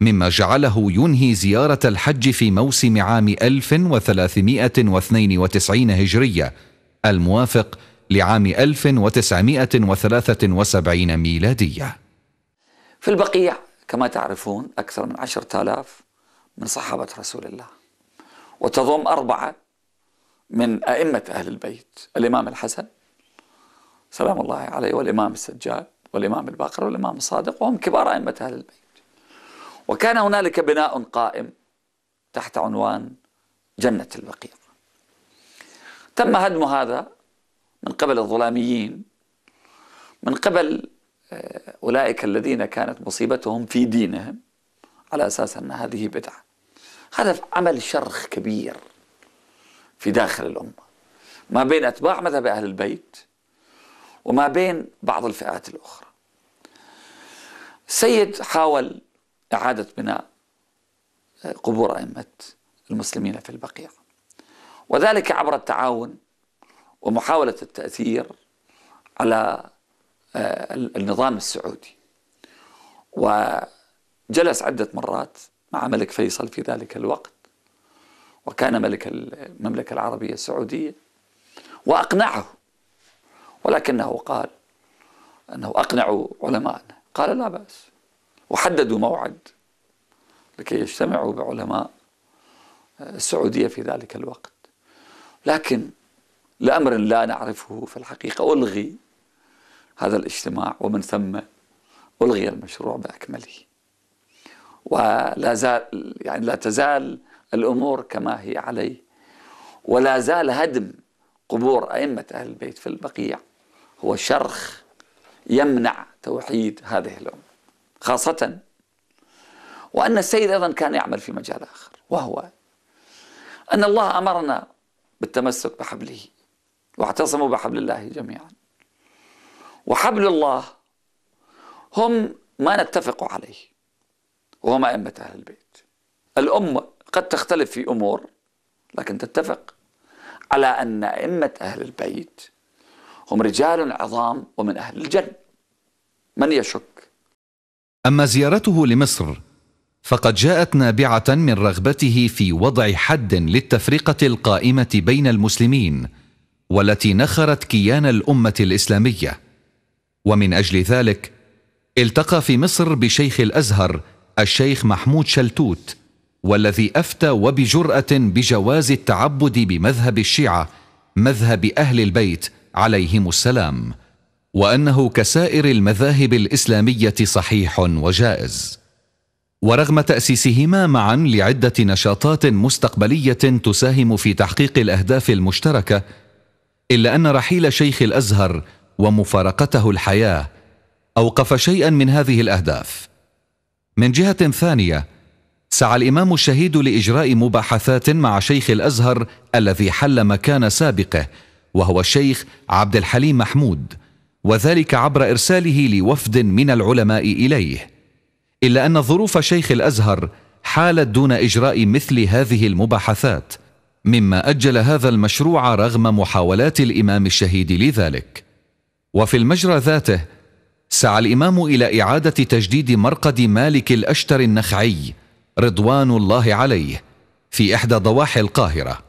مما جعله ينهي زيارة الحج في موسم عام 1392 هجرية الموافق لعام 1973 ميلادية في البقيع كما تعرفون أكثر من عشرة آلاف من صحابة رسول الله وتضم أربعة من أئمة أهل البيت الإمام الحسن سلام الله عليه والإمام السجاد والإمام الباقر والإمام الصادق وهم كبار أئمة أهل البيت وكان هنالك بناء قائم تحت عنوان جنة البقيع تم هدم هذا من قبل الظلاميين من قبل آه، أولئك الذين كانت مصيبتهم في دينهم على أساس أن هذه بدعة هذا عمل شرخ كبير في داخل الأمة ما بين أتباع مذهب أهل البيت وما بين بعض الفئات الأخرى السيد حاول إعادة بناء آه، قبور أئمة المسلمين في البقيع وذلك عبر التعاون ومحاولة التأثير على آه، النظام السعودي وجلس عدة مرات مع ملك فيصل في ذلك الوقت وكان ملك المملكة العربية السعودية وأقنعه ولكنه قال أنه أقنع علماءنا قال لا بأس وحددوا موعد لكي يجتمعوا بعلماء السعودية في ذلك الوقت لكن لأمر لا نعرفه في الحقيقة ألغي هذا الاجتماع ومن ثم ألغي المشروع بأكمله ولا زال يعني لا تزال الأمور كما هي عليه ولا زال هدم قبور أئمة أهل البيت في البقيع هو شرخ يمنع توحيد هذه الأمة خاصة وأن السيد أيضا كان يعمل في مجال آخر وهو أن الله أمرنا بالتمسك بحبله واعتصموا بحبل الله جميعا وحبل الله هم ما نتفق عليه وهم أئمة أهل البيت الأمة قد تختلف في أمور لكن تتفق على أن أئمة أهل البيت هم رجال عظام ومن أهل الجنة من يشك أما زيارته لمصر فقد جاءت نابعة من رغبته في وضع حد للتفرقة القائمة بين المسلمين والتي نخرت كيان الأمة الإسلامية ومن أجل ذلك التقى في مصر بشيخ الأزهر الشيخ محمود شلتوت والذي أفتى وبجرأة بجواز التعبد بمذهب الشيعة مذهب أهل البيت عليهم السلام وانه كسائر المذاهب الاسلاميه صحيح وجائز ورغم تاسيسهما معا لعده نشاطات مستقبليه تساهم في تحقيق الاهداف المشتركه الا ان رحيل شيخ الازهر ومفارقته الحياه اوقف شيئا من هذه الاهداف من جهه ثانيه سعى الامام الشهيد لاجراء مباحثات مع شيخ الازهر الذي حل مكان سابقه وهو الشيخ عبد الحليم محمود وذلك عبر ارساله لوفد من العلماء اليه الا ان ظروف شيخ الازهر حالت دون اجراء مثل هذه المباحثات مما اجل هذا المشروع رغم محاولات الامام الشهيد لذلك وفي المجرى ذاته سعى الامام الى اعاده تجديد مرقد مالك الاشتر النخعي رضوان الله عليه في احدى ضواحي القاهره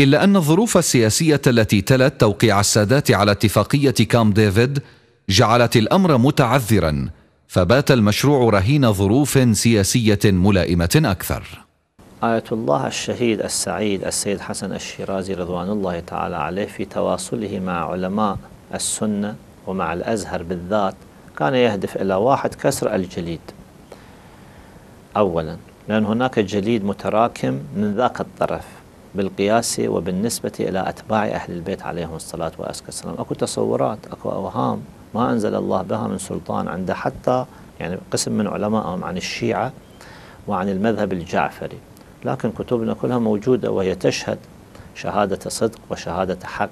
إلا أن الظروف السياسية التي تلت توقيع السادات على اتفاقية كام ديفيد جعلت الأمر متعذرا فبات المشروع رهين ظروف سياسية ملائمة أكثر آية الله الشهيد السعيد السيد حسن الشيرازي رضوان الله تعالى عليه في تواصله مع علماء السنة ومع الأزهر بالذات كان يهدف إلى واحد كسر الجليد أولا لأن هناك جليد متراكم من ذاك الطرف بالقياس وبالنسبة إلى أتباع أهل البيت عليهم الصلاة والسلام أكو تصورات أكو أوهام ما أنزل الله بها من سلطان عند حتى يعني قسم من علمائهم عن الشيعة وعن المذهب الجعفري لكن كتبنا كلها موجودة وهي تشهد شهادة صدق وشهادة حق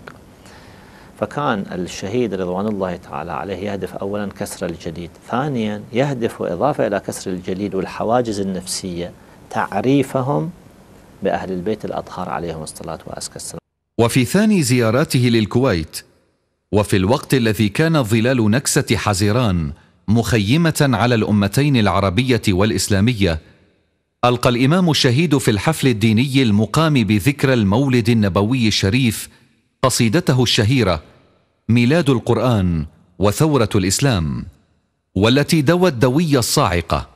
فكان الشهيد رضوان الله تعالى عليه يهدف أولا كسر الجليد ثانيا يهدف إضافة إلى كسر الجليد والحواجز النفسية تعريفهم بأهل البيت الأطهار عليهم الصلاة وأزكى السلام وفي ثاني زياراته للكويت وفي الوقت الذي كان ظلال نكسة حزيران مخيمة على الأمتين العربية والإسلامية ألقى الإمام الشهيد في الحفل الديني المقام بذكرى المولد النبوي الشريف قصيدته الشهيرة ميلاد القرآن وثورة الإسلام والتي دوت دوي الصاعقة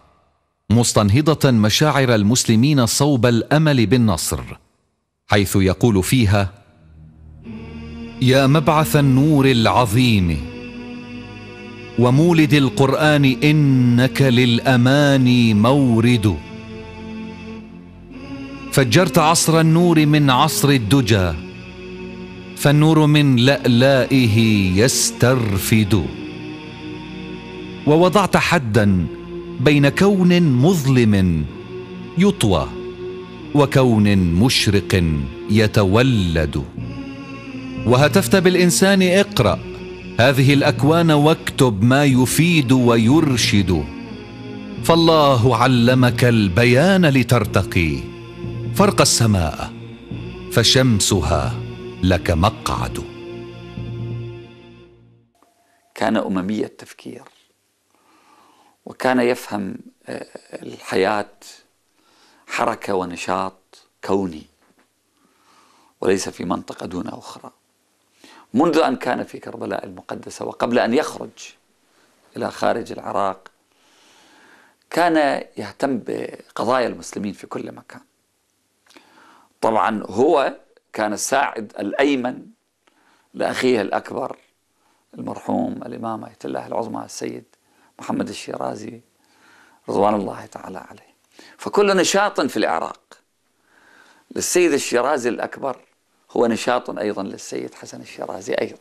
مستنهضه مشاعر المسلمين صوب الامل بالنصر حيث يقول فيها يا مبعث النور العظيم ومولد القران انك للاماني مورد فجرت عصر النور من عصر الدجى فالنور من لالائه يسترفد ووضعت حدا بين كون مظلم يطوى وكون مشرق يتولد وهتفت بالانسان اقرا هذه الاكوان واكتب ما يفيد ويرشد فالله علمك البيان لترتقي فرق السماء فشمسها لك مقعد كان اممي التفكير وكان يفهم آه، الحياة حركة ونشاط كوني وليس في منطقة دون أخرى منذ أن كان في كربلاء المقدسة وقبل أن يخرج إلى خارج العراق كان يهتم بقضايا المسلمين في كل مكان طبعا هو كان الساعد الأيمن لأخيه الأكبر المرحوم الإمام آية الله العظمى السيد محمد الشيرازي رضوان الله تعالى عليه فكل نشاط في العراق للسيد الشيرازي الأكبر هو نشاط أيضا للسيد حسن الشيرازي أيضا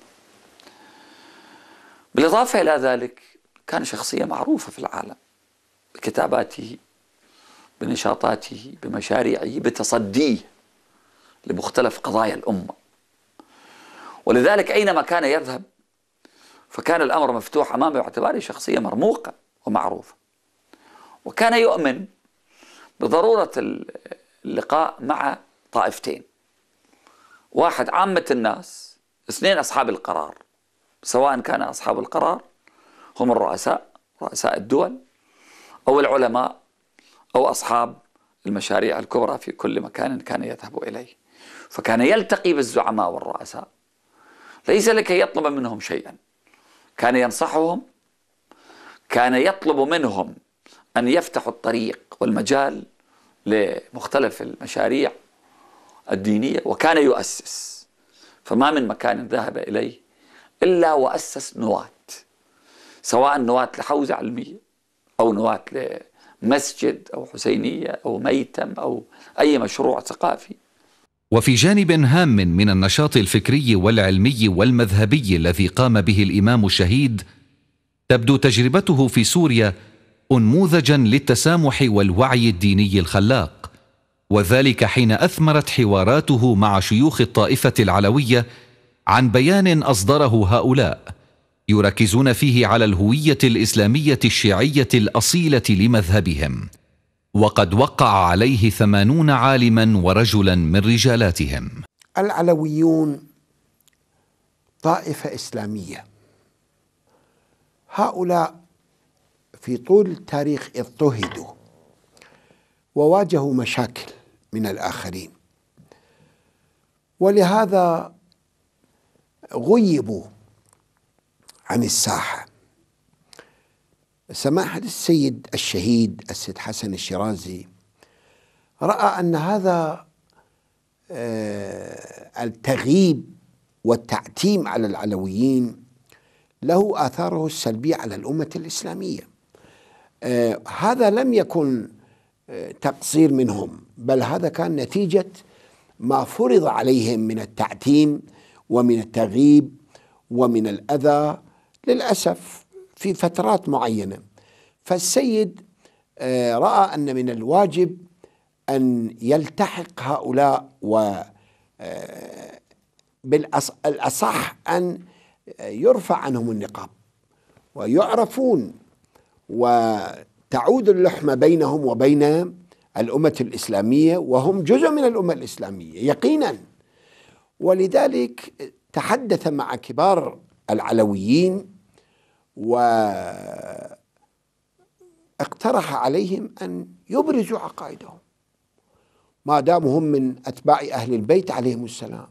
بالإضافة إلى ذلك كان شخصية معروفة في العالم بكتاباته بنشاطاته بمشاريعه بتصديه لمختلف قضايا الأمة ولذلك أينما كان يذهب فكان الأمر مفتوح أمامه باعتباره شخصية مرموقة ومعروفة وكان يؤمن بضرورة اللقاء مع طائفتين واحد عامة الناس اثنين أصحاب القرار سواء كان أصحاب القرار هم الرؤساء رؤساء الدول أو العلماء أو أصحاب المشاريع الكبرى في كل مكان كان يذهب إليه فكان يلتقي بالزعماء والرؤساء ليس لكي يطلب منهم شيئا كان ينصحهم كان يطلب منهم أن يفتحوا الطريق والمجال لمختلف المشاريع الدينية وكان يؤسس فما من مكان ذهب إليه إلا وأسس نواة سواء نواة لحوزة علمية أو نواة لمسجد أو حسينية أو ميتم أو أي مشروع ثقافي وفي جانب هام من النشاط الفكري والعلمي والمذهبي الذي قام به الامام الشهيد تبدو تجربته في سوريا انموذجا للتسامح والوعي الديني الخلاق وذلك حين اثمرت حواراته مع شيوخ الطائفه العلويه عن بيان اصدره هؤلاء يركزون فيه على الهويه الاسلاميه الشيعيه الاصيله لمذهبهم وقد وقع عليه ثمانون عالما ورجلا من رجالاتهم العلويون طائفة إسلامية هؤلاء في طول التاريخ اضطهدوا وواجهوا مشاكل من الآخرين ولهذا غيبوا عن الساحة سماحة السيد الشهيد السيد حسن الشيرازي رأى أن هذا آه، التغييب والتعتيم على العلويين له آثاره السلبية على الأمة الإسلامية آه، هذا لم يكن آه، تقصير منهم بل هذا كان نتيجة ما فرض عليهم من التعتيم ومن التغييب ومن الأذى للأسف في فترات معينه فالسيد آه، راى ان من الواجب ان يلتحق هؤلاء و آه، بالاصح ان آه، يرفع عنهم النقاب ويعرفون وتعود اللحمه بينهم وبين الامه الاسلاميه وهم جزء من الامه الاسلاميه يقينا ولذلك تحدث مع كبار العلويين واقترح عليهم أن يبرزوا عقائدهم ما دام هم من أتباع أهل البيت عليهم السلام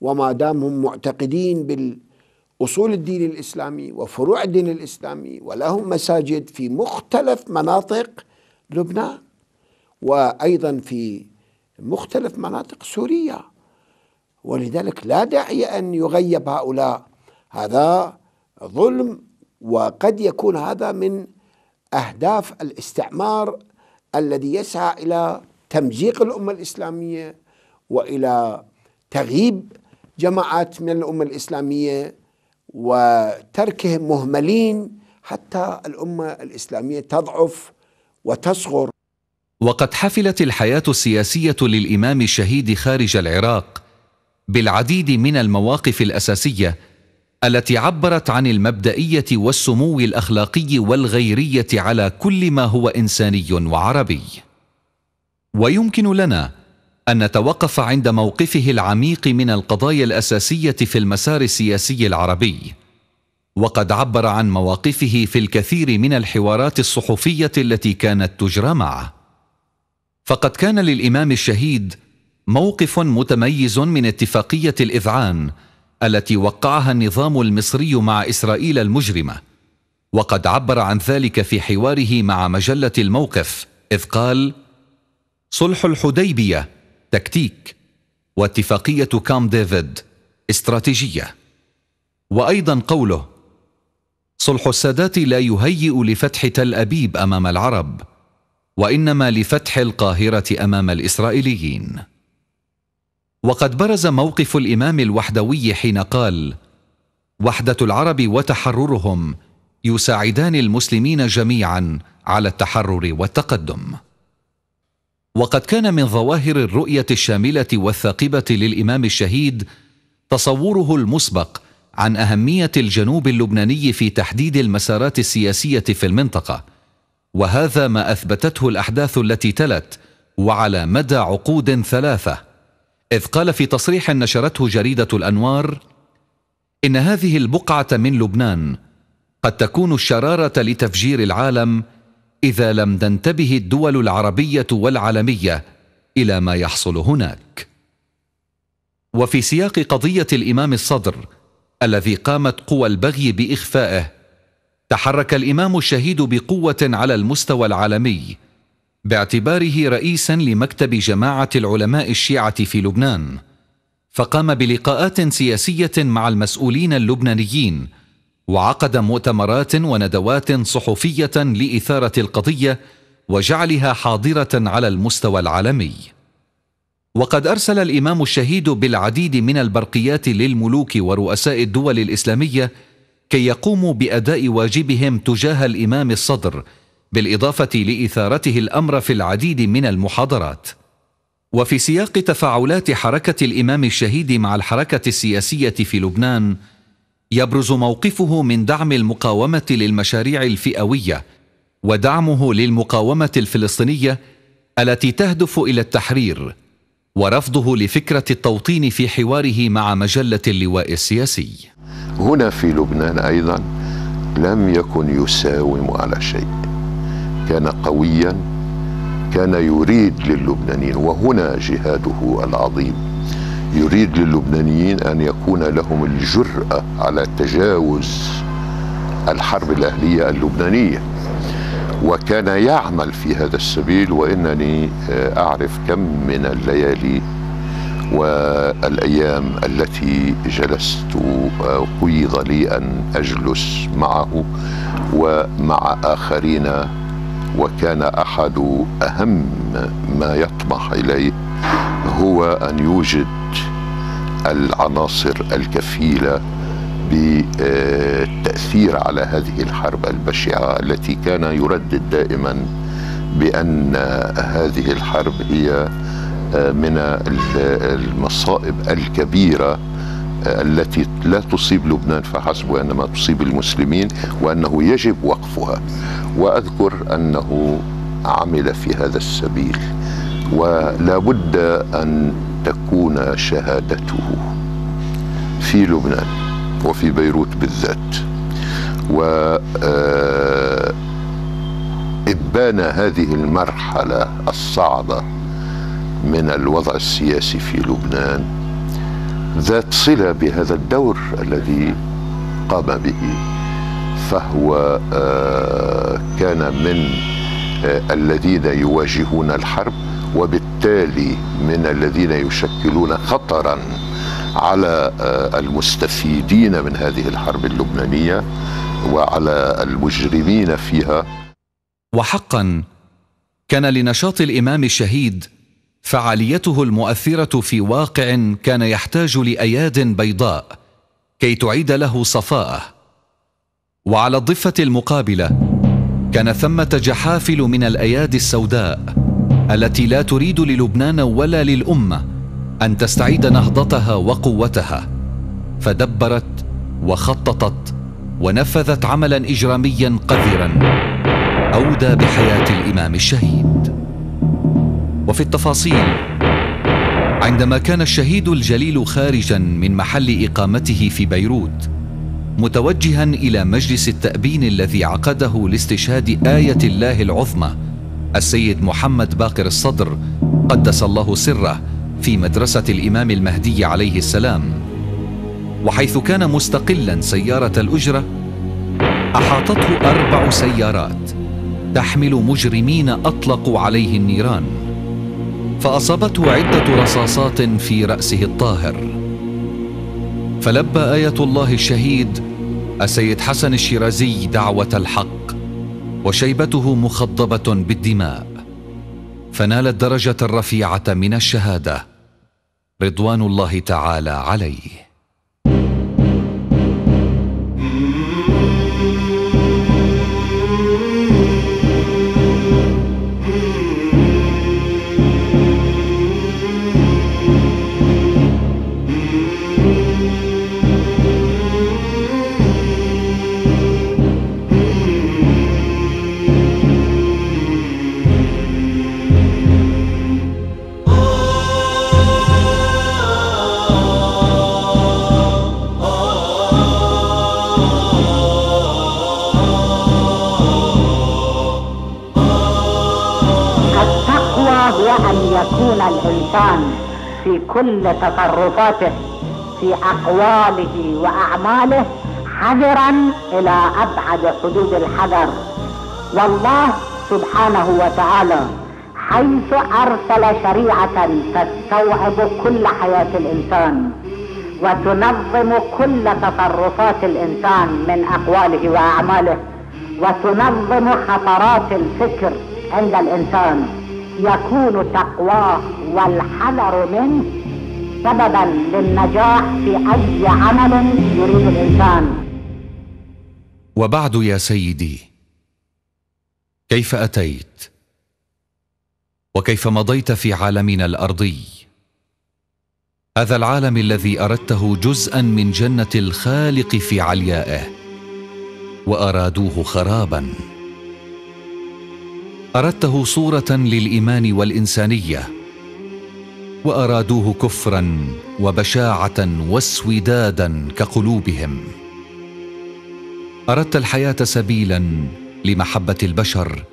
وما دام هم معتقدين بالأصول الدين الإسلامي وفروع الدين الإسلامي ولهم مساجد في مختلف مناطق لبنان وأيضا في مختلف مناطق سوريا ولذلك لا داعي أن يغيب هؤلاء هذا ظلم وقد يكون هذا من اهداف الاستعمار الذي يسعى الى تمزيق الامه الاسلاميه والى تغييب جماعات من الامه الاسلاميه وتركهم مهملين حتى الامه الاسلاميه تضعف وتصغر وقد حفلت الحياه السياسيه للامام الشهيد خارج العراق بالعديد من المواقف الاساسيه التي عبرت عن المبدئيه والسمو الاخلاقي والغيريه على كل ما هو انساني وعربي ويمكن لنا ان نتوقف عند موقفه العميق من القضايا الاساسيه في المسار السياسي العربي وقد عبر عن مواقفه في الكثير من الحوارات الصحفيه التي كانت تجرى معه فقد كان للامام الشهيد موقف متميز من اتفاقيه الاذعان التي وقعها النظام المصري مع اسرائيل المجرمه وقد عبر عن ذلك في حواره مع مجله الموقف اذ قال صلح الحديبيه تكتيك واتفاقيه كام ديفيد استراتيجيه وايضا قوله صلح السادات لا يهيئ لفتح تل ابيب امام العرب وانما لفتح القاهره امام الاسرائيليين وقد برز موقف الامام الوحدوي حين قال وحده العرب وتحررهم يساعدان المسلمين جميعا على التحرر والتقدم وقد كان من ظواهر الرؤيه الشامله والثاقبه للامام الشهيد تصوره المسبق عن اهميه الجنوب اللبناني في تحديد المسارات السياسيه في المنطقه وهذا ما اثبتته الاحداث التي تلت وعلى مدى عقود ثلاثه إذ قال في تصريح نشرته جريدة الأنوار إن هذه البقعة من لبنان قد تكون الشرارة لتفجير العالم إذا لم تنتبه الدول العربية والعالمية إلى ما يحصل هناك وفي سياق قضية الإمام الصدر الذي قامت قوى البغي بإخفائه تحرك الإمام الشهيد بقوة على المستوى العالمي باعتباره رئيسا لمكتب جماعة العلماء الشيعة في لبنان فقام بلقاءات سياسية مع المسؤولين اللبنانيين وعقد مؤتمرات وندوات صحفية لإثارة القضية وجعلها حاضرة على المستوى العالمي وقد أرسل الإمام الشهيد بالعديد من البرقيات للملوك ورؤساء الدول الإسلامية كي يقوموا بأداء واجبهم تجاه الإمام الصدر بالاضافه لاثارته الامر في العديد من المحاضرات وفي سياق تفاعلات حركه الامام الشهيد مع الحركه السياسيه في لبنان يبرز موقفه من دعم المقاومه للمشاريع الفئويه ودعمه للمقاومه الفلسطينيه التي تهدف الى التحرير ورفضه لفكره التوطين في حواره مع مجله اللواء السياسي هنا في لبنان ايضا لم يكن يساوم على شيء كان قويا كان يريد للبنانيين وهنا جهاده العظيم يريد للبنانيين ان يكون لهم الجراه على تجاوز الحرب الاهليه اللبنانيه وكان يعمل في هذا السبيل وانني آه، اعرف كم من الليالي والايام التي جلست قيض آه، لي ان اجلس معه ومع اخرين وكان احد اهم ما يطمح اليه هو ان يوجد العناصر الكفيله بالتاثير على هذه الحرب البشعه التي كان يردد دائما بان هذه الحرب هي من المصائب الكبيره التي لا تصيب لبنان فحسب وإنما تصيب المسلمين وأنه يجب وقفها وأذكر أنه عمل في هذا السبيل ولا بد أن تكون شهادته في لبنان وفي بيروت بالذات و إبان آه، هذه المرحلة الصعبة من الوضع السياسي في لبنان ذات صله بهذا الدور الذي قام به فهو آه، كان من آه، الذين يواجهون الحرب وبالتالي من الذين يشكلون خطرا على آه، المستفيدين من هذه الحرب اللبنانيه وعلى المجرمين فيها وحقا كان لنشاط الامام الشهيد فعاليته المؤثره في واقع كان يحتاج لاياد بيضاء كي تعيد له صفاءه وعلى الضفه المقابله كان ثمه جحافل من الايادي السوداء التي لا تريد للبنان ولا للامه ان تستعيد نهضتها وقوتها فدبرت وخططت ونفذت عملا اجراميا قذرا اودى بحياه الامام الشهيد وفي التفاصيل عندما كان الشهيد الجليل خارجا من محل اقامته في بيروت متوجها الى مجلس التابين الذي عقده لاستشهاد ايه الله العظمى السيد محمد باقر الصدر قدس الله سره في مدرسه الامام المهدي عليه السلام وحيث كان مستقلا سياره الاجره احاطته اربع سيارات تحمل مجرمين اطلقوا عليه النيران فأصابته عدة رصاصات في رأسه الطاهر فلبى آية الله الشهيد السيد حسن الشيرازي دعوة الحق وشيبته مخضبة بالدماء فنال الدرجة الرفيعة من الشهادة رضوان الله تعالى عليه الشيطان في كل تصرفاته في اقواله واعماله حذرا الى ابعد حدود الحذر والله سبحانه وتعالى حيث ارسل شريعه تستوعب كل حياه الانسان وتنظم كل تصرفات الانسان من اقواله واعماله وتنظم خطرات الفكر عند الانسان يكون تقواه والحذر منه سببا للنجاح في اي عمل يريد الانسان وبعد يا سيدي كيف اتيت وكيف مضيت في عالمنا الارضي هذا العالم الذي اردته جزءا من جنه الخالق في عليائه وارادوه خرابا اردته صوره للايمان والانسانيه وارادوه كفرا وبشاعه واسودادا كقلوبهم اردت الحياه سبيلا لمحبه البشر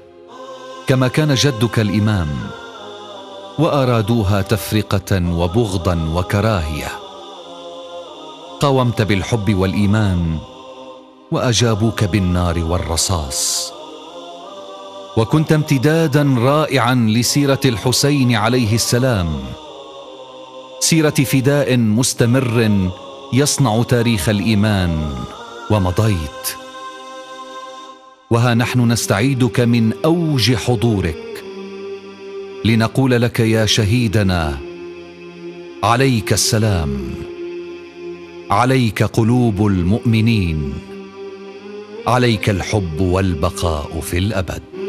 كما كان جدك الامام وارادوها تفرقه وبغضا وكراهيه قاومت بالحب والايمان واجابوك بالنار والرصاص وكنت امتدادا رائعا لسيره الحسين عليه السلام سيره فداء مستمر يصنع تاريخ الايمان ومضيت وها نحن نستعيدك من اوج حضورك لنقول لك يا شهيدنا عليك السلام عليك قلوب المؤمنين عليك الحب والبقاء في الابد